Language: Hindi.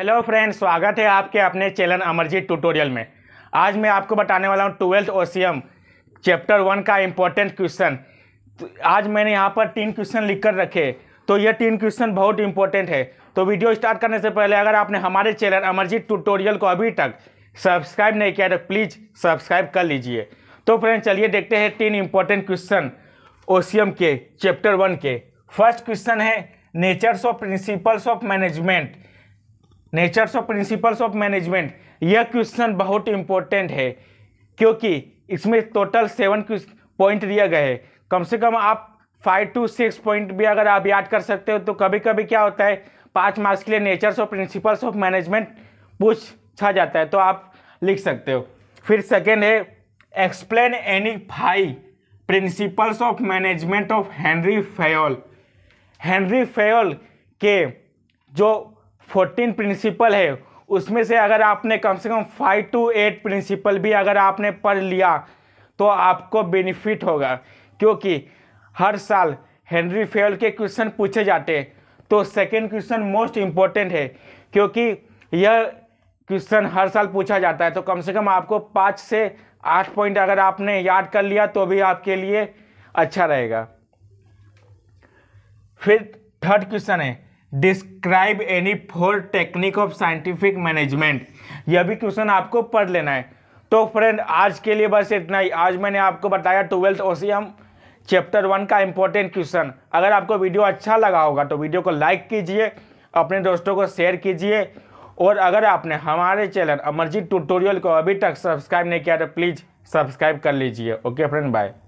हेलो फ्रेंड्स स्वागत है आपके अपने चैनल अमरजीत ट्यूटोरियल में आज मैं आपको बताने वाला हूँ ट्वेल्थ ओ चैप्टर वन का इम्पोर्टेंट क्वेश्चन तो आज मैंने यहाँ पर तीन क्वेश्चन लिख कर रखे तो ये तीन क्वेश्चन बहुत इंपॉर्टेंट है तो वीडियो स्टार्ट करने से पहले अगर आपने हमारे चैनल अमरजीत ट्यूटोरियल को अभी तक सब्सक्राइब नहीं किया तो प्लीज़ सब्सक्राइब कर लीजिए तो फ्रेंड चलिए देखते हैं तीन इम्पोर्टेंट क्वेश्चन ओ के चैप्टर वन के फर्स्ट क्वेश्चन है natures of principles of management natures of principles of management यह क्वेश्चन बहुत इंपॉर्टेंट है क्योंकि इसमें टोटल सेवन पॉइंट दिया गए हैं कम से कम आप फाइव टू सिक्स पॉइंट भी अगर आप याद कर सकते हो तो कभी कभी क्या होता है पाँच मार्क्स के लिए natures of principles of management पूछा जाता है तो आप लिख सकते हो फिर सेकेंड है explain any five principles of management of Henri Fayol Henri Fayol के जो फोर्टीन प्रिंसिपल है उसमें से अगर आपने कम से कम फाइव टू एट प्रिंसिपल भी अगर आपने पढ़ लिया तो आपको बेनिफिट होगा क्योंकि हर साल हेनरी फेल के क्वेश्चन पूछे जाते हैं तो सेकेंड क्वेश्चन मोस्ट इम्पॉर्टेंट है क्योंकि यह क्वेश्चन हर साल पूछा जाता है तो कम से कम आपको पाँच से आठ पॉइंट अगर आपने याद कर लिया तो भी आपके लिए अच्छा रहेगा फिर थर्ड क्वेश्चन है describe any four technique of scientific management यह भी क्वेश्चन आपको पढ़ लेना है तो फ्रेंड आज के लिए बस इतना ही आज मैंने आपको बताया ट्वेल्थ ओ चैप्टर वन का इंपॉर्टेंट क्वेश्चन अगर आपको वीडियो अच्छा लगा होगा तो वीडियो को लाइक कीजिए अपने दोस्तों को शेयर कीजिए और अगर आपने हमारे चैनल अमरजीत ट्यूटोरियल को अभी तक सब्सक्राइब नहीं किया तो प्लीज़ सब्सक्राइब कर लीजिए ओके फ्रेंड बाय